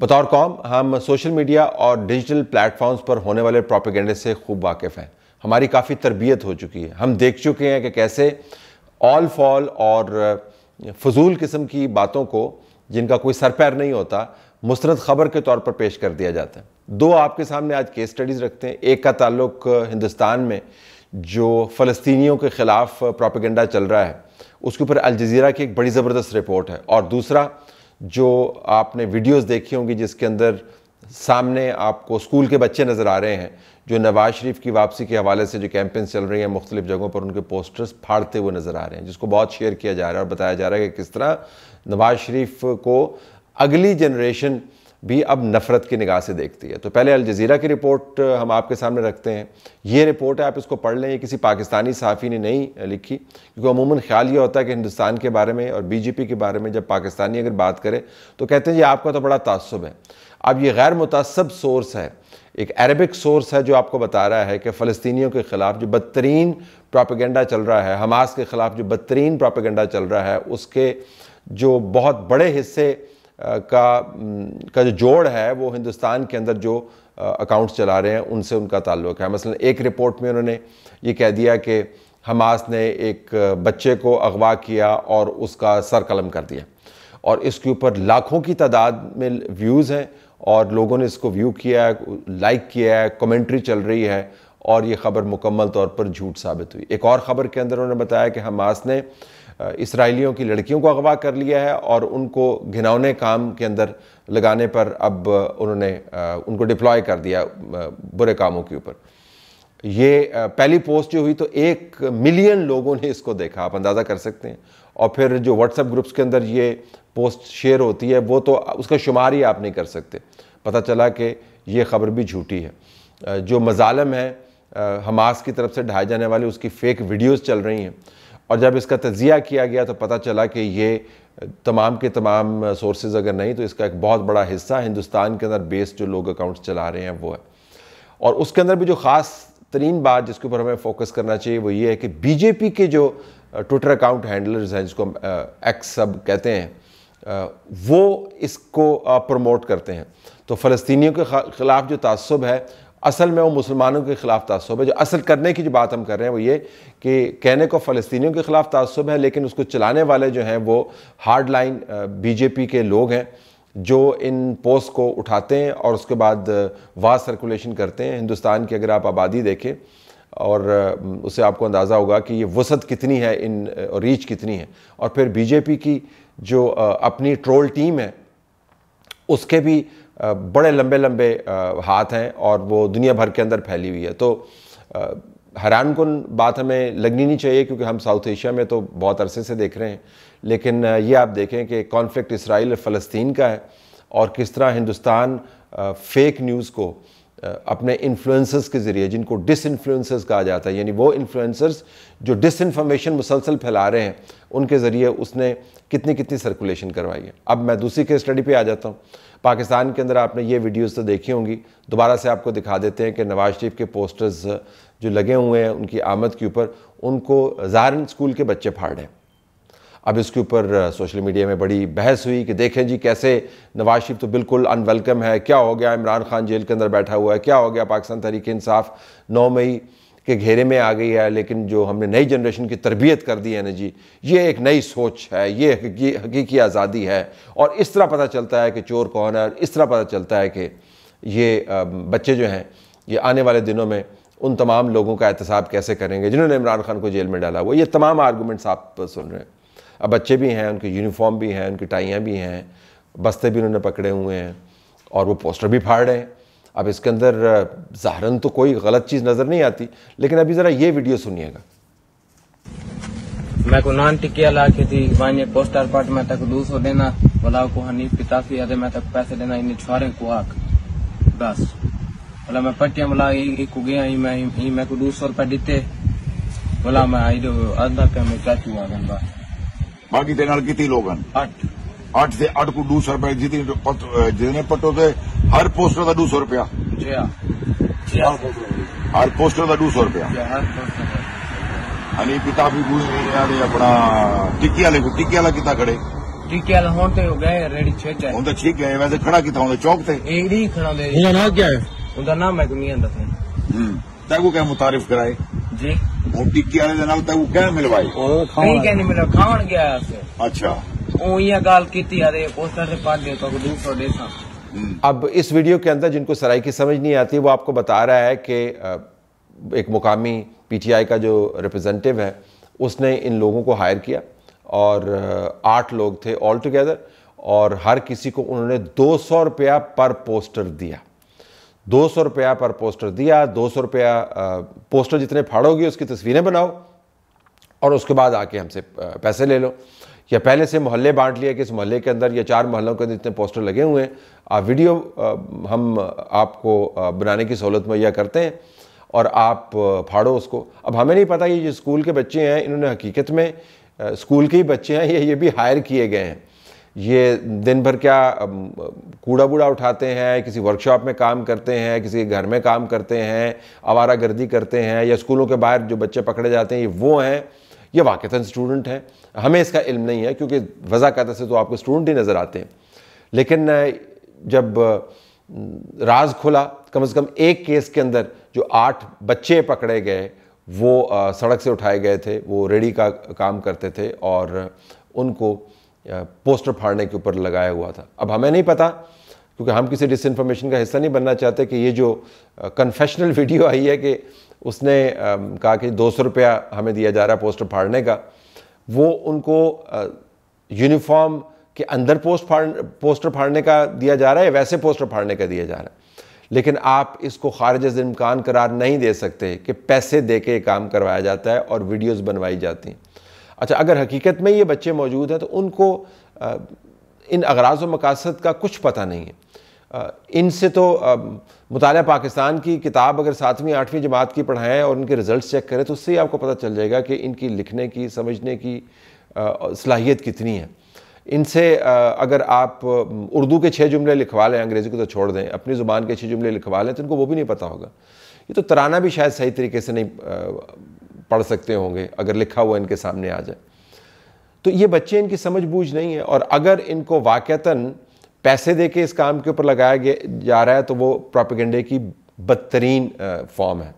बतौर कौम हम सोशल मीडिया और डिजिटल प्लेटफॉर्म्स पर होने वाले प्रोपेगेंडे से खूब वाकिफ़ हैं हमारी काफ़ी तरबियत हो चुकी है हम देख चुके हैं कि कैसे ऑल फॉल और फजूल किस्म की बातों को जिनका कोई सर पैर नहीं होता मुस्रद खबर के तौर पर पेश कर दिया जाता है दो आपके सामने आज केस स्टडीज़ रखते हैं एक का ताल्लुक हिंदुस्तान में जो फ़लस्तियों के ख़िलाफ़ प्रोपेगेंडा चल रहा है उसके ऊपर अलजीरा की एक बड़ी ज़बरदस्त रिपोर्ट है और दूसरा जो आपने वीडियोस देखी होंगी जिसके अंदर सामने आपको स्कूल के बच्चे नज़र आ रहे हैं जो नवाज शरीफ की वापसी के हवाले से जो कैंपेन्स चल रही हैं मुख्तलिफ जगहों पर उनके पोस्टर्स फाड़ते हुए नज़र आ रहे हैं जिसको बहुत शेयर किया जा रहा है और बताया जा रहा है कि किस तरह नवाज शरीफ को अगली जनरेशन भी अब नफ़रत की निगाह से देखती है तो पहले अल जजीरा की रिपोर्ट हम आपके सामने रखते हैं ये रिपोर्ट है आप इसको पढ़ लें ये किसी पाकिस्तानी सहाफ़ी ने नहीं लिखी क्योंकि अमूमन ख्याल ये होता है कि हिंदुस्तान के बारे में और बीजेपी के बारे में जब पाकिस्तानी अगर बात करें तो कहते हैं ये आपका तो बड़ा तसब है अब ये गैर मुतसब सोर्स है एक अरबिक सोर्स है जो आपको बता रहा है कि फ़लस्तियों के ख़िलाफ़ जो बदतरीन प्रापेगेंडा चल रहा है हमास के ख़िलाफ़ जो बदतरीन प्रापेगेंडा चल रहा है उसके जो बहुत बड़े हिस्से का का जो जोड़ है वो हिंदुस्तान के अंदर जो अकाउंट्स चला रहे हैं उनसे उनका ताल्लुक है मसलन एक रिपोर्ट में उन्होंने ये कह दिया कि हमास ने एक बच्चे को अगवा किया और उसका सर कलम कर दिया और इसके ऊपर लाखों की तादाद में व्यूज़ हैं और लोगों ने इसको व्यू किया है लाइक किया है कमेंट्री चल रही है और ये खबर मुकम्मल तौर पर झूठ साबित हुई एक और ख़बर के अंदर उन्होंने बताया कि हमास ने इसराइलियों की लड़कियों को अगवा कर लिया है और उनको घिनौने काम के अंदर लगाने पर अब उन्होंने उनको डिप्लॉय कर दिया बुरे कामों के ऊपर ये पहली पोस्ट जो हुई तो एक मिलियन लोगों ने इसको देखा आप अंदाज़ा कर सकते हैं और फिर जो व्हाट्सएप ग्रुप्स के अंदर ये पोस्ट शेयर होती है वो तो उसका शुमार ही आप नहीं कर सकते पता चला कि ये खबर भी झूठी है जो मजालम है हमास की तरफ से ढाए जाने वाले उसकी फेक वीडियोस चल रही हैं और जब इसका तजिया किया गया तो पता चला कि ये तमाम के तमाम सोर्सेज अगर नहीं तो इसका एक बहुत बड़ा हिस्सा हिंदुस्तान के अंदर बेस्ड जो लोग अकाउंट्स चला रहे हैं वो है और उसके अंदर भी जो ख़ास तरीन बात जिसके ऊपर हमें फोकस करना चाहिए वो ये है कि बीजेपी के जो ट्विटर अकाउंट हैंडलर्स हैं जिसको एक्स सब कहते हैं वो इसको प्रमोट करते हैं तो फ़लस्तियों के ख़िलाफ़ जो तसब है असल में वो मुसलमानों के ख़िलाफ़ तसब है जो असल करने की जो बात हम कर रहे हैं वो ये कि कहने को फ़लस्तियों के ख़िलाफ़ तसब है लेकिन उसको चलाने वाले जो हैं वो हार्ड लाइन बीजेपी के लोग हैं जो इन पोस्ट को उठाते हैं और उसके बाद वाह सर्कुलेशन करते हैं हिंदुस्तान की अगर आप आबादी देखें और उससे आपको अंदाज़ा होगा कि ये वसत कितनी है इन रीच कितनी है और फिर बीजेपी की जो अपनी ट्रोल टीम है उसके भी बड़े लंबे लंबे हाथ हैं और वो दुनिया भर के अंदर फैली हुई है तो हैरान कन बात हमें लगनी नहीं चाहिए क्योंकि हम साउथ एशिया में तो बहुत अरसे से देख रहे हैं लेकिन ये आप देखें कि कॉन्फ्लिक्ट इसराइल और फ़लस्तीन का है और किस तरह हिंदुस्तान फेक न्यूज़ को अपने इन्फ्लुएंसर्स के ज़रिए जिनको डिस इन्फ्लुएंसर्स कहा जाता है यानी वो इन्फ्लुएंसर्स जो डिस इन्फॉर्मेशन मुसलसल फैला रहे हैं उनके ज़रिए उसने कितनी कितनी सर्कुलेशन करवाई है अब मैं दूसरी केस स्टडी पे आ जाता हूँ पाकिस्तान के अंदर आपने ये वीडियोस तो देखी होंगी दोबारा से आपको दिखा देते हैं कि नवाज शरीफ के पोस्टर्स जो लगे हुए हैं उनकी आमद के ऊपर उनको जारन स्कूल के बच्चे फाड़ें अब इसके ऊपर सोशल मीडिया में बड़ी बहस हुई कि देखें जी कैसे नवाज शरीफ तो बिल्कुल अनवेलकम है क्या हो गया इमरान खान जेल के अंदर बैठा हुआ है क्या हो गया पाकिस्तान तरीके इंसाफ नौ मई के घेरे में आ गई है लेकिन जो हमने नई जनरेशन की तरबियत कर दी है ना जी ये एक नई सोच है ये हकीकी आज़ादी है और इस तरह पता चलता है कि चोर कौन है और इस तरह पता चलता है कि ये बच्चे जो हैं ये आने वाले दिनों में उन तमाम लोगों का एहतसाब कैसे करेंगे जिन्होंने इमरान खान को जेल में डाला हुआ ये तमाम आर्गूमेंट्स आप सुन रहे हैं अब बच्चे भी हैं उनके यूनिफॉर्म भी हैं उनकी टाइयाँ भी हैं बस्ते भी उन्होंने पकड़े हुए हैं और वो पोस्टर भी फाड़ रहे हैं अब इसके अंदर जहरन तो कोई गलत चीज़ नज़र नहीं आती लेकिन अभी ज़रा ये वीडियो सुनिएगा मैं को नान टिकिया ला के थी वाने पोस्टर पार्ट में तक दो सौ देना बोला को हनी पिता से अदे मैं तक पैसे देना इन छुआरे को हक बस बोला मैं पट्टिया बोला एक को गया ही मैं ही मैं को दो सौ रुपए दीते बोला मैं आई दो आधा पे मैं क्या चुआ गया ਬਾਗੀ ਦੇ ਨਾਲ ਕੀਤੀ ਲੋਗਨ 8 8 ਦੇ 8 ਕੋ 200 ਰੁਪਏ ਜਿਹਦੇ ਜਿਹਨੇ ਪਟੋ ਤੇ ਹਰ ਪੋਸਟਰ ਦਾ 200 ਰੁਪਿਆ ਜੀ ਹਾਂ ਹਰ ਪੋਸਟਰ ਦਾ 200 ਰੁਪਿਆ ਜੀ ਪਿਤਾ ਵੀ ਗੁਰੂ ਜੀ ਦੇ ਆਪਣਾ ਟਿੱਕੀ ਵਾਲੇ ਕੋ ਟਿੱਕੀ ਵਾਲਾ ਕਿਤਾ ਖੜੇ ਟਿੱਕੀ ਵਾਲਾ ਹੁਣ ਤੇ ਹੋ ਗਏ ਛੇ ਚਾਹ ਹੁਣ ਤਾਂ ਠੀਕ ਹੈ ਵੈਸੇ ਖੜਾ ਕਿਤਾ ਹੁੰਦਾ ਚੌਕ ਤੇ ਇਹੜੀ ਖੜਾ ਦੇ ਉਹਦਾ ਨਾਮ ਕੀ ਹੈ ਉਹਦਾ ਨਾਮ ਮੈਂ ਨਹੀਂ ਆਂਦਾ ਸੀ ਹੂੰ ਤਾਂ ਕੋ ਕਹਿ ਮੁਤਾਰਿਫ ਕਰਾਏ ਜੀ ਮੋਟੀ ਕਿਆਲੇ ਦੇ ਨਾਲ ਤਾਂ ਉਹ ਕਹਿ ਮਿਲਵਾਈ ਨਹੀਂ ਕਹਿੰਦੀ ਮਿਲ ਖਾਣ ਗਿਆ ਸੀ अच्छा ਉਹ ਇਹ ਗੱਲ ਕੀਤੀ पोस्टर से ਤੇ देता हूँ ਤਾਂ 200 ਦੇਸਾਂ अब इस वीडियो के अंदर जिनको सराय की समझ नहीं आती वो आपको बता रहा है कि एक मुकामी पीटीआई का जो रिप्रेजेंटेटिव है उसने इन लोगों को हायर किया और आठ लोग थे ऑल टुगेदर और हर किसी को उन्होंने दो सौ रुपया पर पोस्टर दिया दो सौ रुपया पर पोस्टर दिया दो सौ रुपया पोस्टर जितने फाड़ोगे उसकी तस्वीरें बनाओ और उसके बाद आके हमसे पैसे ले लो या पहले से मोहल्ले बांट लिए कि इस मोहल्ले के अंदर या चार मोहल्लों के अंदर इतने पोस्टर लगे हुए हैं आप वीडियो हम आपको बनाने की सहूलत मुहैया करते हैं और आप फाड़ो उसको अब हमें नहीं पता ये जो स्कूल के बच्चे हैं इन्होंने हकीकत में स्कूल के ही बच्चे हैं ये ये भी हायर किए गए हैं ये दिन भर क्या कूड़ा बूढ़ा उठाते हैं किसी वर्कशॉप में काम करते हैं किसी घर में काम करते हैं आवारा गर्दी करते हैं या स्कूलों के बाहर जो बच्चे पकड़े जाते हैं ये वो हैं ये वाक़ता स्टूडेंट हैं हमें इसका इल्म नहीं है क्योंकि वज़ा कहते से तो आपको स्टूडेंट ही नज़र आते हैं लेकिन जब राज खुला कम से कम एक केस के अंदर जो आठ बच्चे पकड़े गए वो सड़क से उठाए गए थे वो रेडी का काम करते थे और उनको पोस्टर फाड़ने के ऊपर लगाया हुआ था अब हमें नहीं पता क्योंकि हम किसी डिस इन्फॉर्मेशन का हिस्सा नहीं बनना चाहते कि ये जो कन्फेशनल वीडियो आई है कि उसने कहा कि दो सौ रुपया हमें दिया जा रहा है पोस्टर फाड़ने का वो उनको यूनिफॉर्म के अंदर पोस्ट फाड़ पोस्टर फाड़ने का दिया जा रहा है वैसे पोस्टर फाड़ने का दिया जा रहा है लेकिन आप इसको खारिज इम्कान करार नहीं दे सकते कि पैसे दे के काम करवाया जाता है और वीडियोज़ बनवाई जाती हैं अच्छा अगर हकीकत में ये बच्चे मौजूद हैं तो उनको इन अगराज व मकासद का कुछ पता नहीं है इनसे तो मुताल पाकिस्तान की किताब अगर सातवीं आठवीं जमात की पढ़ाएँ और उनके रिज़ल्ट चेक करें तो उससे ही आपको पता चल जाएगा कि इनकी लिखने की समझने की सलाहियत कितनी है इनसे अगर आप उर्दू के छः जुमले लिखवा लें अंग्रेज़ी को तो छोड़ दें अपनी ज़ुबान के छः जुमले लिखवा लें तो इनको वो भी नहीं पता होगा ये तो तराना भी शायद सही तरीके से नहीं पढ़ सकते होंगे अगर लिखा हुआ इनके सामने आ जाए तो ये बच्चे इनकी समझ बूझ नहीं है और अगर इनको वाक़ता पैसे दे के इस काम के ऊपर लगाया गया जा रहा है तो वो प्रोपिगेंडे की बदतरीन फॉर्म है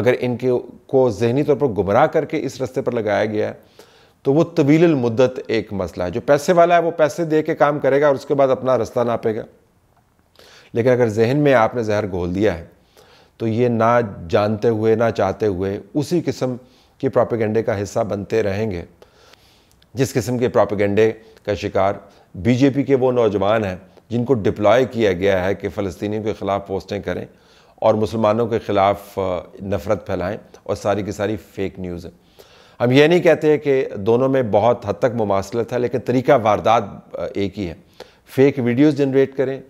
अगर इनके को जहनी तौर पर गुमराह करके इस रास्ते पर लगाया गया है तो वो तवील मुद्दत एक मसला है जो पैसे वाला है वो पैसे दे के काम करेगा और उसके बाद अपना रास्ता नापेगा लेकिन अगर जहन में आपने जहर घोल दिया है तो ये ना जानते हुए ना चाहते हुए उसी किस्म के प्रोपेगेंडे का हिस्सा बनते रहेंगे जिस किस्म के प्रोपेगेंडे का शिकार बीजेपी के वो नौजवान हैं जिनको डिप्लॉय किया गया है कि फ़लस्तियों के ख़िलाफ़ पोस्टें करें और मुसलमानों के ख़िलाफ़ नफ़रत फैलाएं और सारी की सारी फेक न्यूज़ है हम ये नहीं कहते कि दोनों में बहुत हद तक मुमासलत है लेकिन तरीका वारदात एक ही है फेक वीडियोज़ जनरेट करें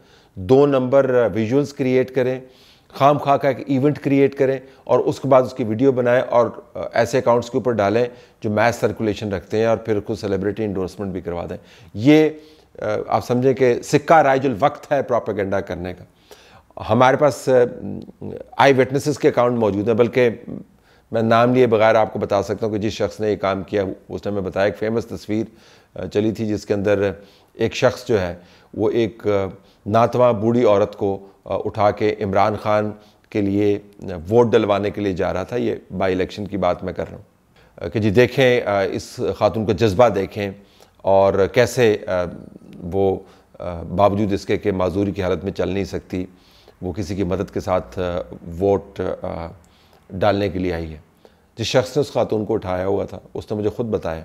दो नंबर विजुल्स क्रिएट करें खाम खा का एक इवेंट क्रिएट करें और उसके बाद उसकी वीडियो बनाएं और ऐसे अकाउंट्स के ऊपर डालें जो मैच सर्कुलेशन रखते हैं और फिर उसको सेलिब्रिटी इंडोर्समेंट भी करवा दें ये आप समझें कि सिक्का राइजुल वक्त है प्रोपागेंडा करने का हमारे पास आई विटनेसेस के अकाउंट मौजूद हैं बल्कि मैं नाम लिए बगैर आपको बता सकता हूँ कि जिस शख्स ने ये काम किया उसने हमें बताया एक फेमस तस्वीर चली थी जिसके अंदर एक शख्स जो है वो एक नातवा बूढ़ी औरत को उठा के इमरान खान के लिए वोट डलवाने के लिए जा रहा था ये बाई इलेक्शन की बात मैं कर रहा हूँ कि जी देखें इस खातून का जज्बा देखें और कैसे वो बावजूद इसके कि माजूरी की हालत में चल नहीं सकती वो किसी की मदद के साथ वोट डालने के लिए आई है जिस शख्स ने उस खातून को उठाया हुआ था उसने मुझे ख़ुद बताया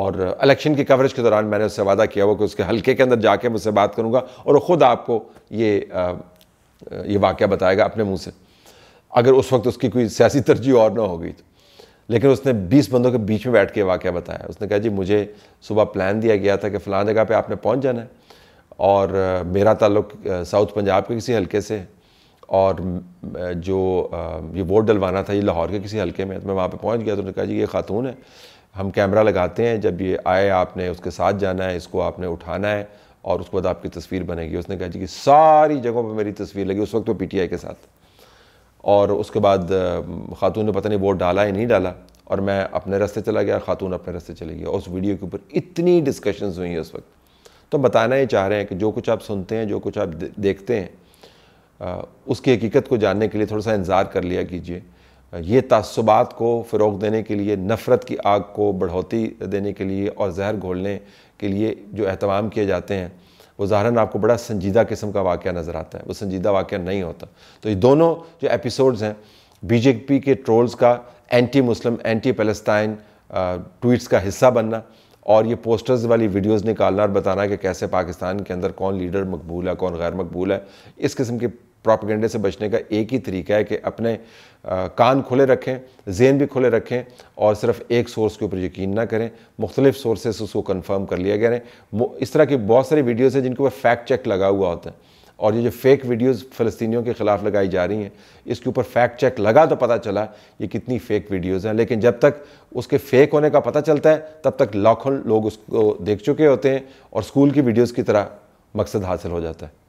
और इलेक्शन की कवरेज के दौरान मैंने उससे वादा किया हुआ कि उसके हल्के के अंदर जाके मुझसे बात करूँगा और ख़ुद आपको ये ये वाक्य बताएगा अपने मुँह से अगर उस वक्त उसकी कोई सियासी तरजीह और ना हो गई तो लेकिन उसने 20 बंदों के बीच में बैठ के वाक्य बताया उसने कहा जी मुझे सुबह प्लान दिया गया था कि फ़लाँ जगह पर आपने पहुँच जाना है और मेरा ताल्लुक साउथ पंजाब के किसी हल्के से है और जो ये वोट डलवाना था ये लाहौर के किसी हलके में तो मैं वहाँ पे पहुँच गया तो उन्होंने कहा जी ये खातून है हम कैमरा लगाते हैं जब ये आए आपने उसके साथ जाना है इसको आपने उठाना है और उसके बाद आपकी तस्वीर बनेगी उसने कहा जी कि सारी जगहों पर मेरी तस्वीर लगी उस वक्त वो पीटीआई के साथ और उसके बाद खातून ने पता नहीं वोट डाला या नहीं डाला और मैं अपने रास्ते चला गया ख़ातून अपने रास्ते चली गई उस वीडियो के ऊपर इतनी डिस्कशंस हुई हैं उस वक्त तो बताना ये चाह रहे हैं कि जो कुछ आप सुनते हैं जो कुछ आप देखते हैं उसकी हकीकत को जानने के लिए थोड़ा सा इंतज़ार कर लिया कीजिए ये तसबात को फ़रोग देने के लिए नफ़रत की आग को बढ़ोतरी देने के लिए और जहर घोलने के लिए जो अहतमाम किए जाते हैं वो ज़ाहरा आपको बड़ा संजीदा किस्म का वाक़ नज़र आता है वो संजीदा वाक़ नहीं होता तो ये दोनों जो एपिसोड्स हैं बीजेपी के ट्रोल्स का एंटी मुस्लिम एंटी फ़लस्तान ट्वीट्स का हिस्सा बनना और ये पोस्टर्स वाली वीडियोस निकालना और बताना कि कैसे पाकिस्तान के अंदर कौन लीडर मकबूल है कौन गैर मकबूल है इस किस्म के प्रॉपगेंडे से बचने का एक ही तरीका है कि अपने आ, कान खुले रखें जेन भी खुले रखें और सिर्फ एक सोर्स के ऊपर यकीन ना करें मुख्तलिफ सोर्सेस उसको कंफर्म कर लिया गया इस तरह की बहुत सारी वीडियोज़ हैं जिनके ऊपर फैक्ट चेक लगा हुआ होता है और ये जो फेक वीडियोस फ़लस्तियों के ख़िलाफ़ लगाई जा रही हैं इसके ऊपर फैक्ट चेक लगा तो पता चला ये कितनी फ़ेक वीडियोज़ हैं लेकिन जब तक उसके फेक होने का पता चलता है तब तक लाखों लोग उसको देख चुके होते हैं और स्कूल की वीडियोज़ की तरह मकसद हासिल हो जाता है